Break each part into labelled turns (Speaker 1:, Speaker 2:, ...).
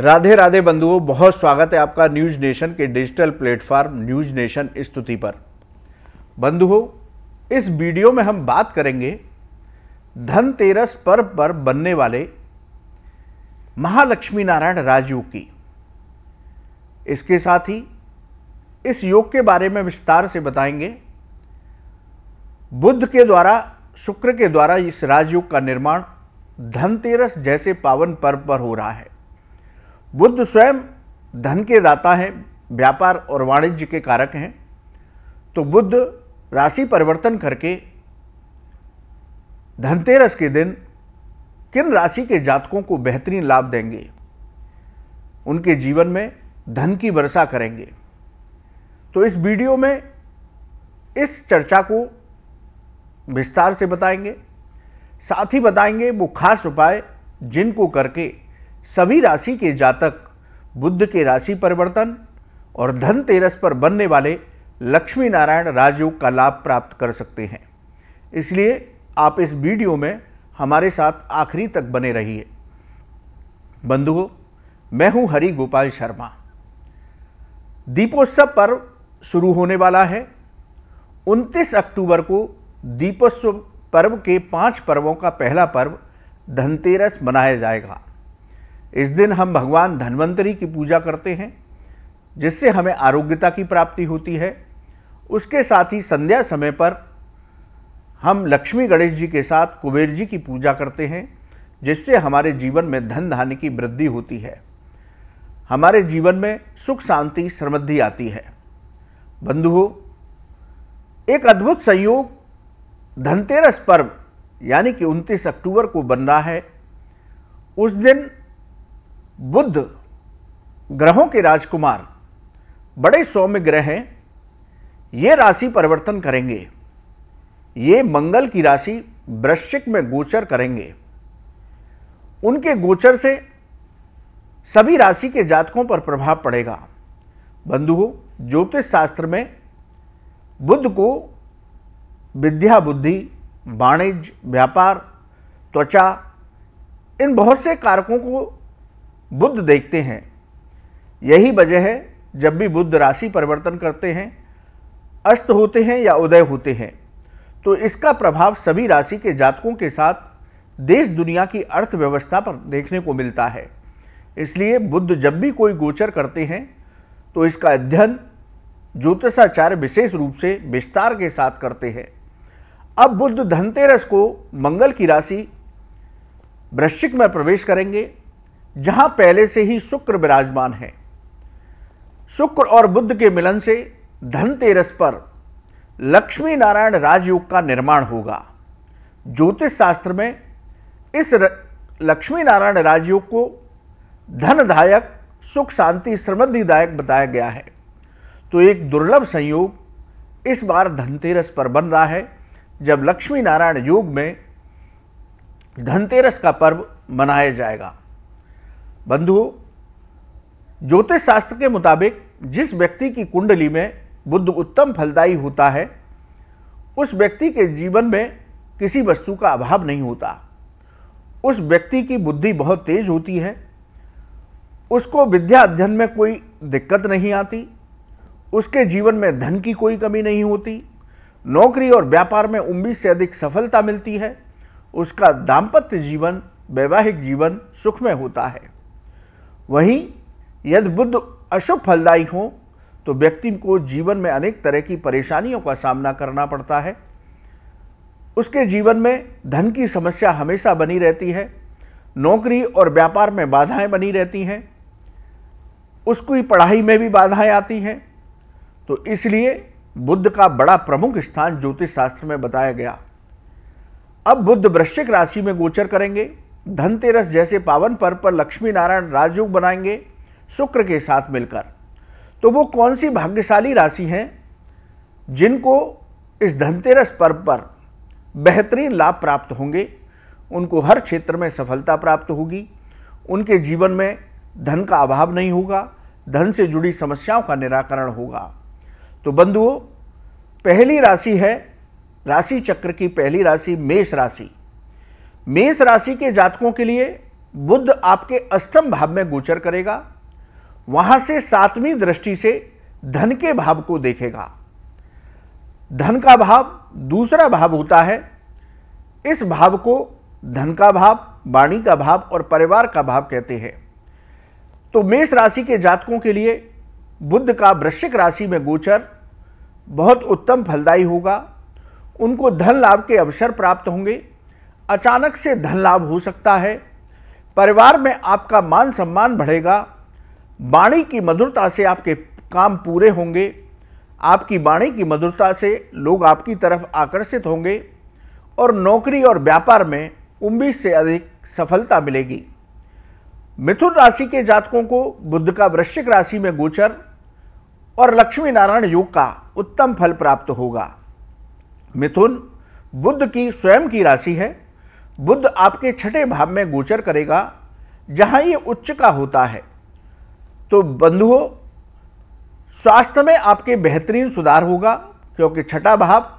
Speaker 1: राधे राधे बंधुओं बहुत स्वागत है आपका न्यूज नेशन के डिजिटल प्लेटफॉर्म न्यूज नेशन स्तुति पर बंधुओं इस वीडियो में हम बात करेंगे धनतेरस पर्व पर बनने वाले महालक्ष्मी नारायण राजयोग की इसके साथ ही इस योग के बारे में विस्तार से बताएंगे बुद्ध के द्वारा शुक्र के द्वारा इस राजयोग का निर्माण धनतेरस जैसे पावन पर्व पर हो रहा है बुद्ध स्वयं धन के दाता हैं व्यापार और वाणिज्य के कारक हैं तो बुद्ध राशि परिवर्तन करके धनतेरस के दिन किन राशि के जातकों को बेहतरीन लाभ देंगे उनके जीवन में धन की वर्षा करेंगे तो इस वीडियो में इस चर्चा को विस्तार से बताएंगे साथ ही बताएंगे वो खास उपाय जिनको करके सभी राशि के जातक बुद्ध के राशि परिवर्तन और धनतेरस पर बनने वाले लक्ष्मी नारायण राजयोग का लाभ प्राप्त कर सकते हैं इसलिए आप इस वीडियो में हमारे साथ आखिरी तक बने रहिए बंधुओं मैं हूं हरि गोपाल शर्मा दीपोत्सव पर्व शुरू होने वाला है 29 अक्टूबर को दीपोत्सव पर्व के पांच पर्वों का पहला पर्व धनतेरस मनाया जाएगा इस दिन हम भगवान धन्वंतरी की पूजा करते हैं जिससे हमें आरोग्यता की प्राप्ति होती है उसके साथ ही संध्या समय पर हम लक्ष्मी गणेश जी के साथ कुबेर जी की पूजा करते हैं जिससे हमारे जीवन में धन धान्य की वृद्धि होती है हमारे जीवन में सुख शांति समृद्धि आती है बंधुओं एक अद्भुत संयोग धनतेरस पर्व यानी कि 29 अक्टूबर को बन रहा है उस दिन बुद्ध ग्रहों के राजकुमार बड़े सौम्य ग्रह हैं ये राशि परिवर्तन करेंगे ये मंगल की राशि वृश्चिक में गोचर करेंगे उनके गोचर से सभी राशि के जातकों पर प्रभाव पड़ेगा बंधुओं ज्योतिष शास्त्र में बुद्ध को विद्या बुद्धि वाणिज्य व्यापार त्वचा इन बहुत से कारकों को बुद्ध देखते हैं यही वजह है जब भी बुद्ध राशि परिवर्तन करते हैं अस्त होते हैं या उदय होते हैं तो इसका प्रभाव सभी राशि के जातकों के साथ देश दुनिया की अर्थव्यवस्था पर देखने को मिलता है इसलिए बुद्ध जब भी कोई गोचर करते हैं तो इसका अध्ययन ज्योतिषाचार्य विशेष रूप से विस्तार के साथ करते हैं अब बुद्ध धनतेरस को मंगल की राशि वृश्चिक में प्रवेश करेंगे जहां पहले से ही शुक्र विराजमान है शुक्र और बुद्ध के मिलन से धनतेरस पर लक्ष्मी नारायण राजयोग का निर्माण होगा ज्योतिष शास्त्र में इस लक्ष्मी नारायण राजयोग को धनदायक सुख शांति समृद्धिदायक बताया गया है तो एक दुर्लभ संयोग इस बार धनतेरस पर बन रहा है जब लक्ष्मी नारायण योग में धनतेरस का पर्व मनाया जाएगा बंधुओं ज्योतिष शास्त्र के मुताबिक जिस व्यक्ति की कुंडली में बुद्ध उत्तम फलदायी होता है उस व्यक्ति के जीवन में किसी वस्तु का अभाव नहीं होता उस व्यक्ति की बुद्धि बहुत तेज होती है उसको विद्या अध्ययन में कोई दिक्कत नहीं आती उसके जीवन में धन की कोई कमी नहीं होती नौकरी और व्यापार में उम्मीद से अधिक सफलता मिलती है उसका दाम्पत्य जीवन वैवाहिक जीवन सुखमय होता है वहीं यदि बुद्ध अशुभ फलदायी हों तो व्यक्ति को जीवन में अनेक तरह की परेशानियों का सामना करना पड़ता है उसके जीवन में धन की समस्या हमेशा बनी रहती है नौकरी और व्यापार में बाधाएं बनी रहती हैं उसकी पढ़ाई में भी बाधाएं आती हैं तो इसलिए बुद्ध का बड़ा प्रमुख स्थान ज्योतिष शास्त्र में बताया गया अब बुद्ध वृश्चिक राशि में गोचर करेंगे धनतेरस जैसे पावन पर्व पर लक्ष्मी नारायण राजयोग बनाएंगे शुक्र के साथ मिलकर तो वो कौन सी भाग्यशाली राशि हैं जिनको इस धनतेरस पर्व पर बेहतरीन लाभ प्राप्त होंगे उनको हर क्षेत्र में सफलता प्राप्त होगी उनके जीवन में धन का अभाव नहीं होगा धन से जुड़ी समस्याओं का निराकरण होगा तो बंधुओं पहली राशि है राशि चक्र की पहली राशि मेष राशि मेष राशि के जातकों के लिए बुद्ध आपके अष्टम भाव में गोचर करेगा वहां से सातवीं दृष्टि से धन के भाव को देखेगा धन का भाव दूसरा भाव होता है इस भाव को धन का भाव वाणी का भाव और परिवार का भाव कहते हैं तो मेष राशि के जातकों के लिए बुद्ध का वृश्चिक राशि में गोचर बहुत उत्तम फलदायी होगा उनको धन लाभ के अवसर प्राप्त होंगे अचानक से धन लाभ हो सकता है परिवार में आपका मान सम्मान बढ़ेगा वाणी की मधुरता से आपके काम पूरे होंगे आपकी वाणी की मधुरता से लोग आपकी तरफ आकर्षित होंगे और नौकरी और व्यापार में उम्मीद से अधिक सफलता मिलेगी मिथुन राशि के जातकों को बुद्ध का वृश्चिक राशि में गोचर और लक्ष्मी नारायण योग का उत्तम फल प्राप्त होगा मिथुन बुद्ध की स्वयं की राशि है बुद्ध आपके छठे भाव में गोचर करेगा जहाँ ये उच्च का होता है तो बंधुओं स्वास्थ्य में आपके बेहतरीन सुधार होगा क्योंकि छठा भाव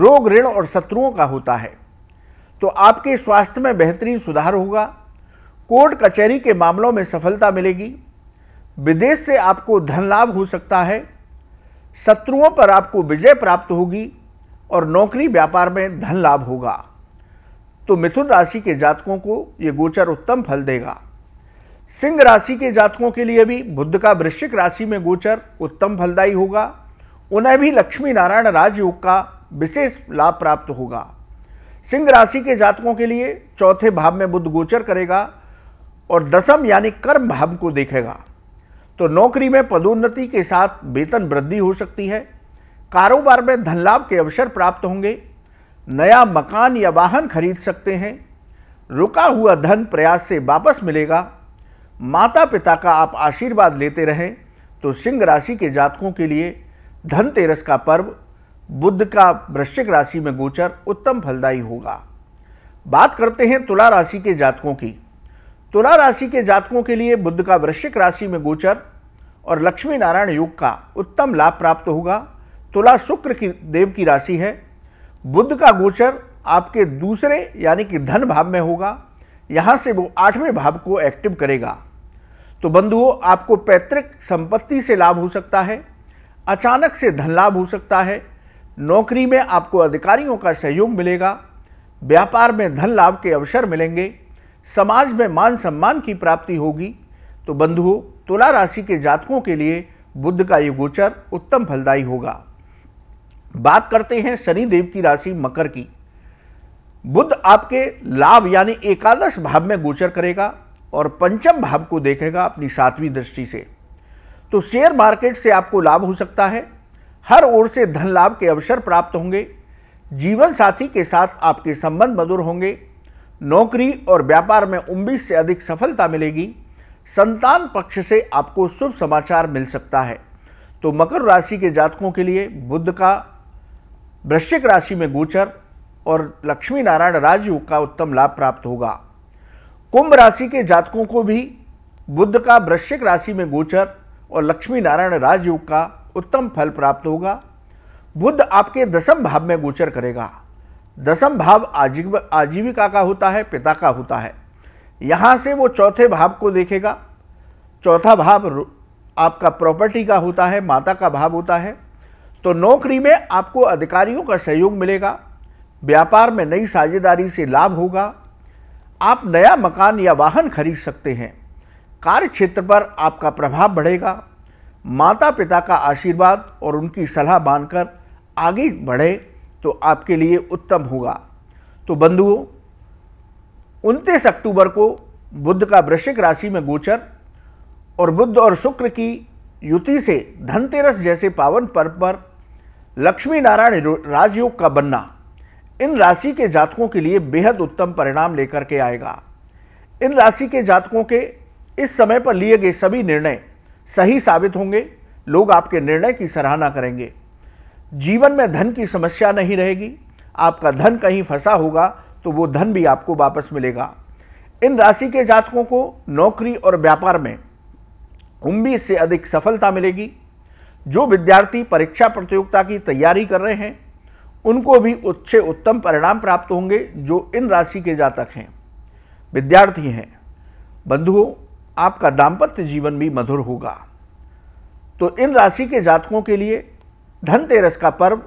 Speaker 1: रोग ऋण और शत्रुओं का होता है तो आपके स्वास्थ्य में बेहतरीन सुधार होगा कोर्ट कचहरी के मामलों में सफलता मिलेगी विदेश से आपको धन लाभ हो सकता है शत्रुओं पर आपको विजय प्राप्त होगी और नौकरी व्यापार में धन लाभ होगा तो मिथुन राशि के जातकों को ये गोचर उत्तम फल देगा सिंह राशि के जातकों के लिए भी बुद्ध का वृश्चिक राशि में गोचर उत्तम फलदायी होगा उन्हें भी लक्ष्मी नारायण राजयोग का विशेष लाभ प्राप्त होगा सिंह राशि के जातकों के लिए चौथे भाव में बुद्ध गोचर करेगा और दसम यानी कर्म भाव को देखेगा तो नौकरी में पदोन्नति के साथ वेतन वृद्धि हो सकती है कारोबार में धन लाभ के अवसर प्राप्त होंगे नया मकान या वाहन खरीद सकते हैं रुका हुआ धन प्रयास से वापस मिलेगा माता पिता का आप आशीर्वाद लेते रहें तो सिंह राशि के जातकों के लिए धनतेरस का पर्व बुद्ध का वृश्चिक राशि में गोचर उत्तम फलदायी होगा बात करते हैं तुला राशि के जातकों की तुला राशि के जातकों के लिए बुद्ध का वृश्चिक राशि में गोचर और लक्ष्मी नारायण योग का उत्तम लाभ प्राप्त होगा तुला शुक्र की देव की राशि है बुद्ध का गोचर आपके दूसरे यानी कि धन भाव में होगा यहाँ से वो आठवें भाव को एक्टिव करेगा तो बंधुओं आपको पैतृक संपत्ति से लाभ हो सकता है अचानक से धन लाभ हो सकता है नौकरी में आपको अधिकारियों का सहयोग मिलेगा व्यापार में धन लाभ के अवसर मिलेंगे समाज में मान सम्मान की प्राप्ति होगी तो बंधुओं तुला राशि के जातकों के लिए बुद्ध का ये गोचर उत्तम फलदायी होगा बात करते हैं शनिदेव की राशि मकर की बुद्ध आपके लाभ यानी एकादश भाव में गोचर करेगा और पंचम भाव को देखेगा अपनी सातवीं दृष्टि से तो शेयर मार्केट से आपको लाभ हो सकता है हर ओर से धन लाभ के अवसर प्राप्त होंगे जीवन साथी के साथ आपके संबंध मधुर होंगे नौकरी और व्यापार में उम्मीद से अधिक सफलता मिलेगी संतान पक्ष से आपको शुभ समाचार मिल सकता है तो मकर राशि के जातकों के लिए बुद्ध का वृश्चिक राशि में गोचर और लक्ष्मी नारायण राजयोग का उत्तम लाभ प्राप्त होगा कुंभ राशि के जातकों को भी बुद्ध का वृश्चिक राशि में गोचर और लक्ष्मी नारायण राजयोग का उत्तम फल प्राप्त होगा बुद्ध आपके दसम भाव में गोचर करेगा दसम भाव आजीव आजीविका का होता है पिता का होता है यहाँ से वो चौथे भाव को देखेगा चौथा भाव आपका प्रॉपर्टी का होता है माता का भाव होता है तो नौकरी में आपको अधिकारियों का सहयोग मिलेगा व्यापार में नई साझेदारी से लाभ होगा आप नया मकान या वाहन खरीद सकते हैं कार्य क्षेत्र पर आपका प्रभाव बढ़ेगा माता पिता का आशीर्वाद और उनकी सलाह मानकर आगे बढ़े तो आपके लिए उत्तम होगा तो बंधुओं उनतीस अक्टूबर को बुद्ध का वृश्चिक राशि में गोचर और बुद्ध और शुक्र की युति से धनतेरस जैसे पावन पर्व पर लक्ष्मी नारायण राजयोग का बनना इन राशि के जातकों के लिए बेहद उत्तम परिणाम लेकर के आएगा इन राशि के जातकों के इस समय पर लिए गए सभी निर्णय सही साबित होंगे लोग आपके निर्णय की सराहना करेंगे जीवन में धन की समस्या नहीं रहेगी आपका धन कहीं फंसा होगा तो वो धन भी आपको वापस मिलेगा इन राशि के जातकों को नौकरी और व्यापार में उम्मीद से अधिक सफलता मिलेगी जो विद्यार्थी परीक्षा प्रतियोगिता की तैयारी कर रहे हैं उनको भी उच्चे उत्तम परिणाम प्राप्त होंगे जो इन राशि के जातक हैं विद्यार्थी हैं बंधुओं आपका दाम्पत्य जीवन भी मधुर होगा तो इन राशि के जातकों के लिए धनतेरस का पर्व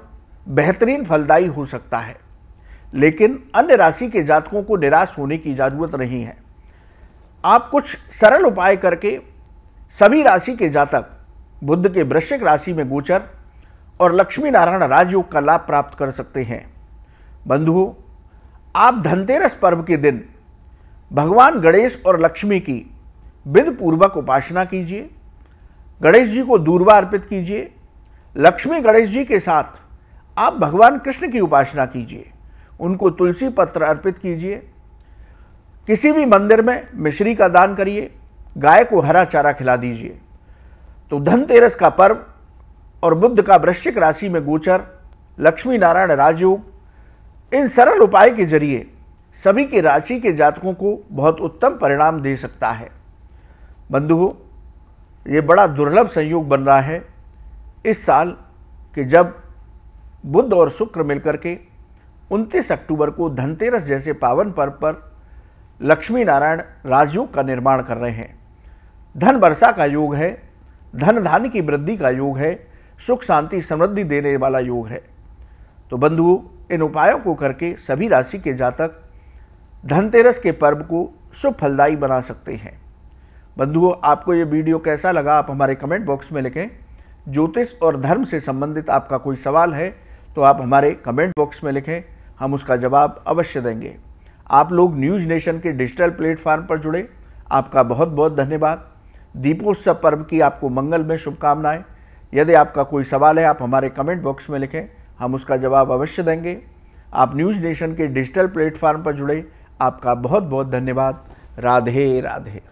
Speaker 1: बेहतरीन फलदायी हो सकता है लेकिन अन्य राशि के जातकों को निराश होने की ज़रूरत नहीं है आप कुछ सरल उपाय करके सभी राशि के जातक बुद्ध के वृश्चिक राशि में गोचर और लक्ष्मी नारायण राजयोग का लाभ प्राप्त कर सकते हैं बंधुओं आप धनतेरस पर्व के दिन भगवान गणेश और लक्ष्मी की विध पूर्वक उपासना कीजिए गणेश जी को दूरवा अर्पित कीजिए लक्ष्मी गणेश जी के साथ आप भगवान कृष्ण की उपासना कीजिए उनको तुलसी पत्र अर्पित कीजिए किसी भी मंदिर में मिश्री का दान करिए गाय को हरा चारा खिला दीजिए तो धनतेरस का पर्व और बुद्ध का वृश्चिक राशि में गोचर लक्ष्मी नारायण राजयोग इन सरल उपाय के जरिए सभी के राशि के जातकों को बहुत उत्तम परिणाम दे सकता है बंधुओं ये बड़ा दुर्लभ संयोग बन रहा है इस साल कि जब बुद्ध और शुक्र मिलकर के 29 अक्टूबर को धनतेरस जैसे पावन पर्व पर लक्ष्मी नारायण राजयोग का निर्माण कर रहे हैं धन वर्षा का योग है धन धान की वृद्धि का योग है सुख शांति समृद्धि देने वाला योग है तो बंधुओं इन उपायों को करके सभी राशि के जातक धनतेरस के पर्व को शुभ फलदायी बना सकते हैं बंधुओं आपको ये वीडियो कैसा लगा आप हमारे कमेंट बॉक्स में लिखें ज्योतिष और धर्म से संबंधित आपका कोई सवाल है तो आप हमारे कमेंट बॉक्स में लिखें हम उसका जवाब अवश्य देंगे आप लोग न्यूज़ नेशन के डिजिटल प्लेटफॉर्म पर जुड़े आपका बहुत बहुत धन्यवाद दीपोत्सव पर्व की आपको मंगल में शुभकामनाएं यदि आपका कोई सवाल है आप हमारे कमेंट बॉक्स में लिखें हम उसका जवाब अवश्य देंगे आप न्यूज़ नेशन के डिजिटल प्लेटफॉर्म पर जुड़े आपका बहुत बहुत धन्यवाद राधे राधे